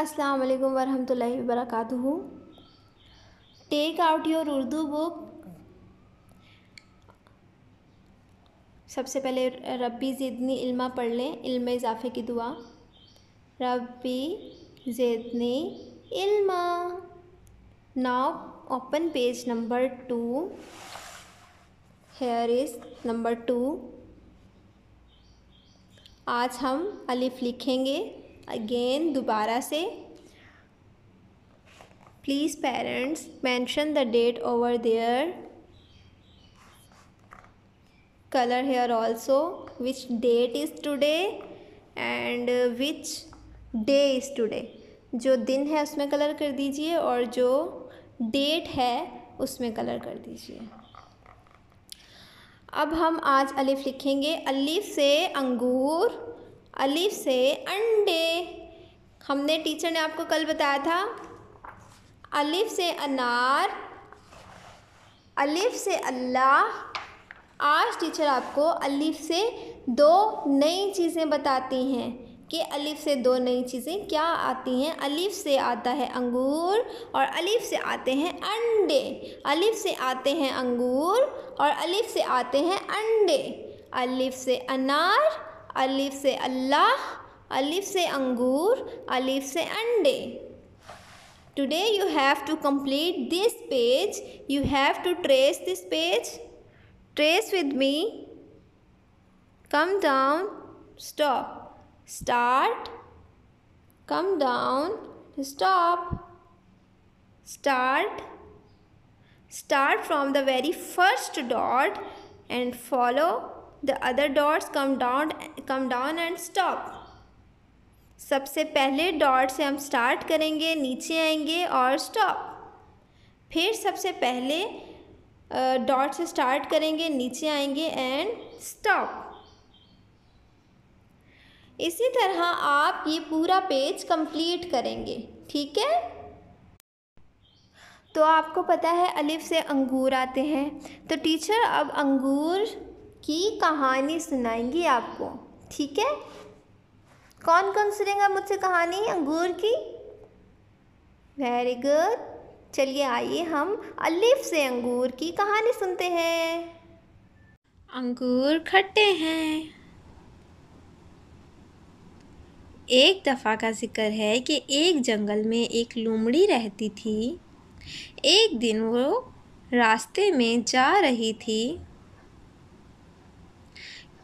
अस्सलाम वालेकुम वरहमतुल्लाहि take out your Urdu book सबसे पहले रब्बी ज़िदनी इल्मा पढ़ लें इल्म इजाफ़े की दुआ रब्बी ज़िदनी इल्मा now open page number two here is number two आज हम अलिफ लिखेंगे अगेन दोबारा से please parents mention the date over there colour here also which date is today and which day is today जो दिन है उसमें कलर कर दीजिए और जो डेट है उसमें कलर कर दीजिए अब हम आज अलिफ लिखेंगे अलिफ से अंगूर अलीफ से अंडे हमने टीचर ने आपको कल बताया था अलिफ से अनार अलीफ से अल्लाह आज टीचर आपको अलीफ़ से दो नई चीज़ें बताती हैं कि अलीफ से दो नई चीज़ें क्या आती हैं अलिफ से आता है अंगूर और अलिफ से आते हैं अंडे अलीफ से आते हैं अंगूर और अलिफ से आते हैं अंडे अलिफ से अनार Alif say Allah, Alif say angur, Alif say अंडे today you have to complete this page you have to trace this page trace with me come down stop start come down stop start start from the very first dot and follow the other dots come down come down and stop सबसे पहले dot से हम start करेंगे नीचे आएंगे और stop फिर सबसे पहले डॉट से स्टार्ट करेंगे नीचे आएंगे एंड स्टॉप इसी तरह आप ये पूरा पेज कंप्लीट करेंगे ठीक है तो आपको पता है अलिफ से अंगूर आते हैं तो टीचर अब अंगूर की कहानी सुनाएंगी आपको ठीक है कौन कौन सुनेगा मुझसे कहानी अंगूर की वेरी गुड चलिए आइए हम अलिफ से अंगूर की कहानी सुनते हैं अंगूर खट्टे हैं एक दफ़ा का जिक्र है कि एक जंगल में एक लूमड़ी रहती थी एक दिन वो रास्ते में जा रही थी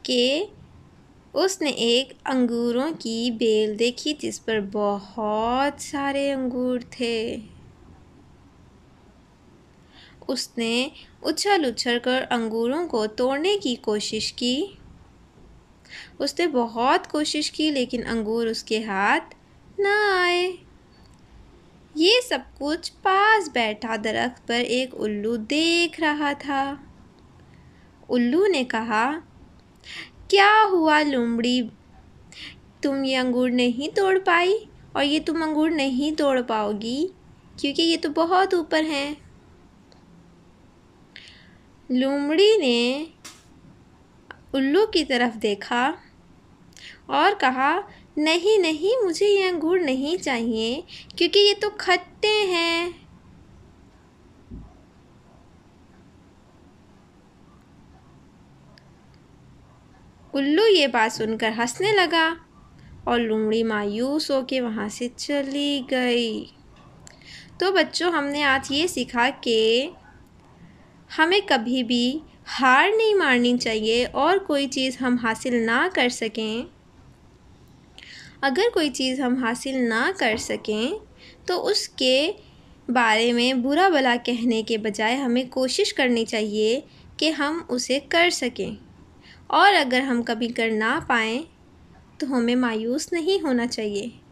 कि उसने एक अंगूरों की बेल देखी जिस पर बहुत सारे अंगूर थे उसने उछल उछल कर अंगूरों को तोड़ने की कोशिश की उसने बहुत कोशिश की लेकिन अंगूर उसके हाथ ना आए ये सब कुछ पास बैठा दरख्त पर एक उल्लू देख रहा था उल्लू ने कहा क्या हुआ लुमड़ी तुम ये अंगूर नहीं तोड़ पाई और ये तुम अंगूर नहीं तोड़ पाओगी क्योंकि ये तो बहुत ऊपर हैं लुमड़ी ने उल्लू की तरफ देखा और कहा नहीं नहीं मुझे ये अंगूर नहीं चाहिए क्योंकि ये तो खट्टे हैं कुल्लू ये बात सुनकर हंसने लगा और लूमड़ी मायूस होकर वहाँ से चली गई तो बच्चों हमने आज ये सीखा कि हमें कभी भी हार नहीं मारनी चाहिए और कोई चीज़ हम हासिल ना कर सकें अगर कोई चीज़ हम हासिल ना कर सकें तो उसके बारे में बुरा भला कहने के बजाय हमें कोशिश करनी चाहिए कि हम उसे कर सकें और अगर हम कभी कर ना पाएँ तो हमें मायूस नहीं होना चाहिए